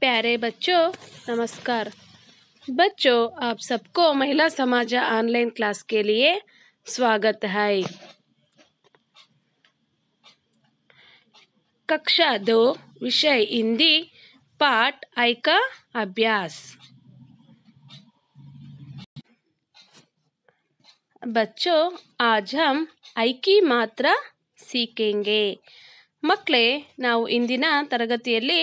प्यारे बच्चों नमस्कार बच्चों आप सबको महिला समाज ऑनलाइन क्लास के लिए स्वागत है कक्षा दो विषय हिंदी पाठ आय का अभ्यास बच्चों आज हम आय की मात्रा सीखेंगे ಮಕ್ಕಳೇ ना इंदी ತರಗತಿಯಲ್ಲಿ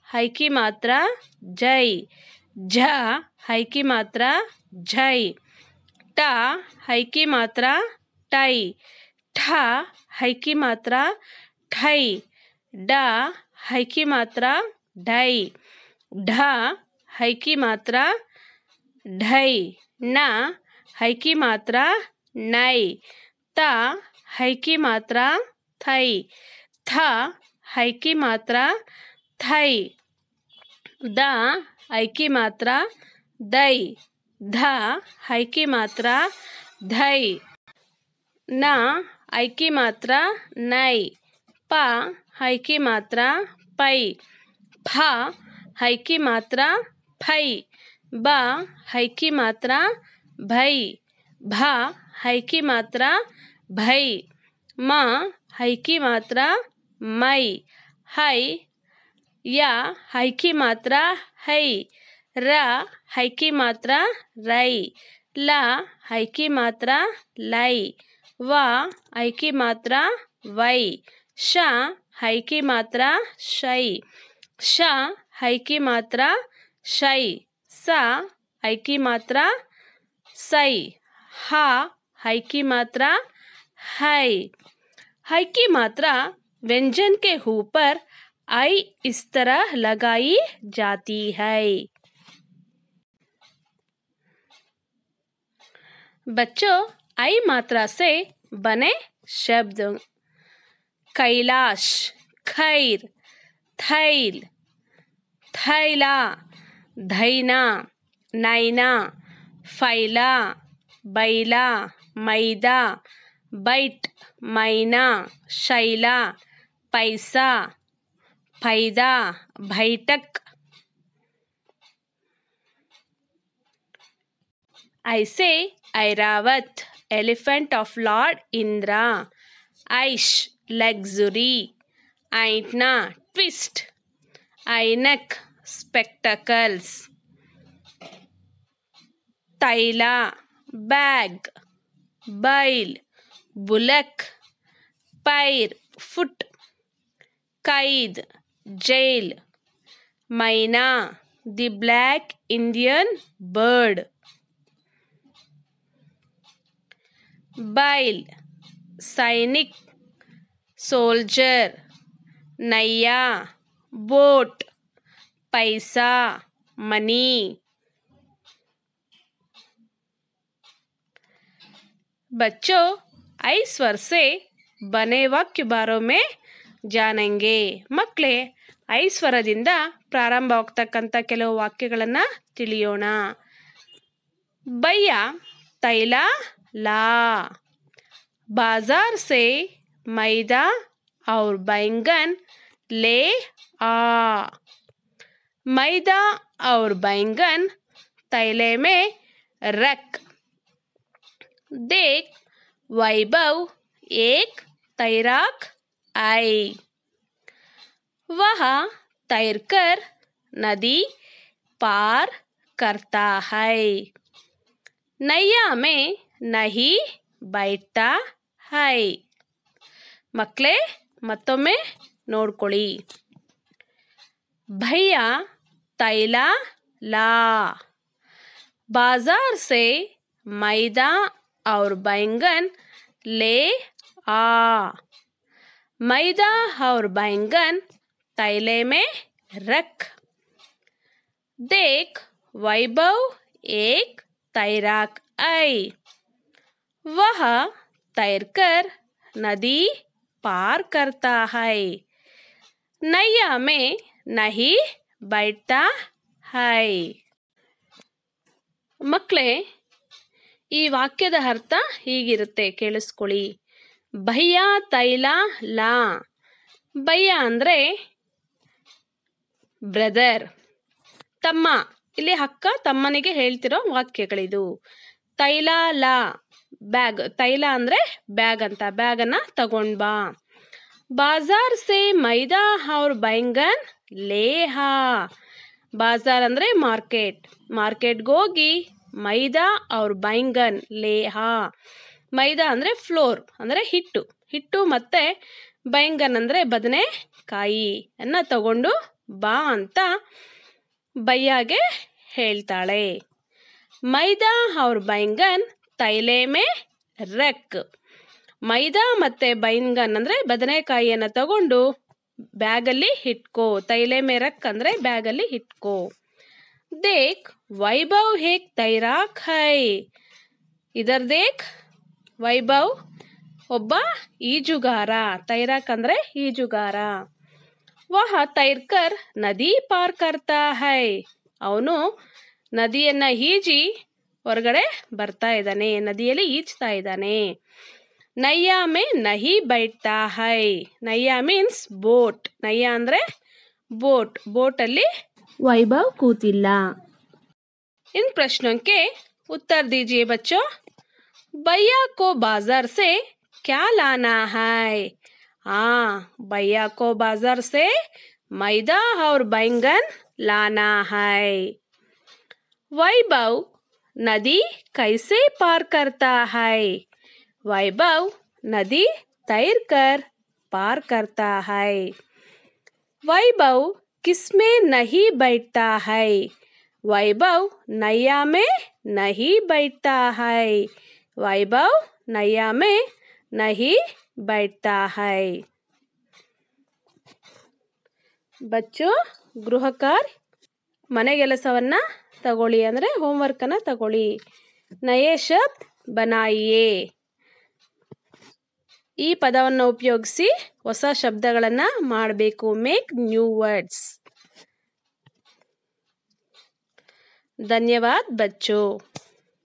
हई की मात्रा जई झ हई की मात्रा झई ट हई की मात्रा टई ठ हई की मात्रा ठई ड हई की मात्रा ढई ढ हई की मात्रा ढई न हई की मात्रा नई त हई की मात्रा थई थ हई की मात्रा थई द ऐकी मात्रा दई ध ऐकी मात्रा धै न ऐकी मात्रा नई प ऐकी मात्रा पई फ ऐकी मात्रा फई ब ऐकी मात्रा भई भ ऐकी मात्रा भई म ऐकी मात्रा मई हई या हाई की मात्रा है र हाई की मात्रा रई ला हाई की मात्रा लाई व हाई की मात्रा वई श हाई की मात्रा शई श हाई की मात्रा शई सा हाई की मात्रा सई हा हाई की मात्रा हई हाई की मात्रा व्यंजन के ऊपर आई इस तरह लगाई जाती है बच्चों आई मात्रा से बने शब्द कैलाश खैर थैल थैला धैना नैना फैला बैला मैदा बैट मैना शैला पैसा फैदा बैठक ऐसे Airavat elephant of lord Indra ऐश लग्जरी ऐटना ट्विस्ट ऐनक स्पेक्टकल्स तैला बैग बैल बुलक पैर फुट कैद जेल मैना द ब्लैक इंडियन बर्ड बैल सैनिक सोल्जर नैया बोट पैसा मनी बच्चों इस स्वर से बने वाक्य बारों में जानेंगे मखले आइश्वरದಿಂದ ಪ್ರಾರಂಭವಾಗತಕ್ಕಂತ ಕೆಲವು ವಾಕ್ಯಗಳನ್ನು ತಿಳಿಯೋಣ ಬಯ ತೈಲ ಲ بازار ಸೇ ಮೈದಾ ಔರ್ ಬಯಂಗನ್ ಲೇ ಆ ಮೈದಾ ಔರ್ ಬಯಂಗನ್ ತೈಲೇಮೇ ರಕ್ ದೇಕ್ ವೈಬೌ ಏಕ್ ತೈರಕ್ आए वह तैरकर नदी पार करता है नैया में नहीं बैठता है मत में ನೋಡ್ಕೊಳ್ಳಿ भैया तैला ला बाजार से मैदा और बैंगन ले आ मैदा और बैंगन तैले में रख देख वैभव एक तैराक आई वह तैरकर नदी पार करता है नैया में नहीं बैठता है ಮಕ್ಕಳೇ वाक्य ವಾಕ್ಯದ ಅರ್ಥ ಹೀಗಿರುತ್ತೆ ಭಯ ತೈಲ ಲಾ ಭಯ ಅಂದರೆ ಬ್ರದರ್ ತಮ್ಮ ಇಲ್ಲಿ ಅಕ್ಕ ತಮ್ಮನಿಗೆ ಹೇಳ್ತಿರೋ ವಾಕ್ಯಗಳಿದು ತೈಲ ಲಾ ಬ್ಯಾಗ್ ತೈಲ ಅಂದರೆ ಬ್ಯಾಗ್ ಅಂತ ಬ್ಯಾಗನ್ನು ತಗೊಂಡ್ ಬಾ ಬಾಜಾರ್ ಸೇ ಮೈದಾ ಅವ್ರ ಬೈಂಗನ್ ಲೇಹ ಬಾಜಾರ್ ಅಂದರೆ ಮಾರ್ಕೆಟ್ ಮಾರ್ಕೆಟ್ಗೋಗಿ ಮೈದಾ ಅವ್ರ ಬೈಂಗನ್ ಲೇಹ ಮೈದಾ ಅಂದರೆ ಫ್ಲೋರ್ ಅಂದರೆ ಹಿಟ್ಟು ಹಿಟ್ಟು ಮತ್ತು ಬೈಂಗನ್ ಅಂದರೆ ಬದನೆಕಾಯಿ ಅನ್ನ ತಗೊಂಡು ಬಾ ಅಂತ ಬೈಯಾಗೆ ಹೇಳ್ತಾಳೆ ಮೈದಾ ಅವ್ರ ಬೈಂಗನ್ ತೈಲೇಮೆ ರೆಕ್ ಮೈದಾ ಮತ್ತು ಬೈಂಗನ್ ಅಂದರೆ ಬದನೆಕಾಯಿಯನ್ನ ತಗೊಂಡು ಬ್ಯಾಗಲ್ಲಿ ಹಿಟ್ಕೊ ತೈಲೇಮೆ ರಕ್ ಅಂದರೆ ಬ್ಯಾಗಲ್ಲಿ ಹಿಟ್ಕೋ ದೇಕ್ ವೈಭವ್ ಹೇಕ್ ತೈರಾಕ್ ಹೈ ಇದರ್ ದೇಕ್ ವೈಭವ್ ಒಬ್ಬ ಈಜುಗಾರ ತೈರಕ್ ಅಂದ್ರೆ ಈಜುಗಾರ ವಹ ತೈರ್ಕರ್ ನದಿ ಪಾರ್ ಕರ್ತಾ ಹೈ ಅವನು ನದಿಯನ್ನ ಈಜಿ ಹೊರಗಡೆ ಬರ್ತಾ ಇದ್ದಾನೆ ನದಿಯಲ್ಲಿ ಈಜ್ತಾ ಇದ್ದಾನೆ ನಯ್ಯಾಮೆ ಮೇ ನಹಿ ಬೈಟ್ತಾ ಹೈ ನಯ್ಯ ಮೀನ್ಸ್ ಬೋಟ್ ನಯ್ಯ ಅಂದ್ರೆ ಬೋಟ್ ಬೋಟ್ ಅಲ್ಲಿ ವೈಭವ್ ಕೂತಿಲ್ಲ ಇನ್ ಪ್ರಶ್ನಕ್ಕೆ ಉತ್ತರ ದೀಜಿಯೇ ಬಚ್ಚೋ भैया को बाजार से क्या लाना है आ हाँ, भैया को बाजार से मैदा और बैंगन लाना है वैभव नदी कैसे पार करता है वैभव नदी तैर कर पार करता है वैभव किसमें नहीं बैठता है वैभव नैया में नहीं बैठता है ವೈಭವ್ ನಯಾಮೆ ನಹಿ नहीं ಹೈ ಬಚ್ಚು ಗೃಹ ತಗೊಳ್ಳಿ ಮನೆಗೆಲಸವನ್ನು ತಗೊಳ್ಳಿ ಅಂದರೆ ಹೋಮ್ವರ್ಕನ್ನು ತಗೊಳ್ಳಿ ನಯೇಶತ್ ಬನಾಯಿಯೇ ಈ ಪದವನ್ನು ಉಪಯೋಗಿಸಿ ಹೊಸ ಶಬ್ದಗಳನ್ನು ಮಾಡಬೇಕು ಮೇಕ್ ನ್ಯೂ ವರ್ಡ್ಸ್ ಧನ್ಯವಾದ ಬಚ್ಚು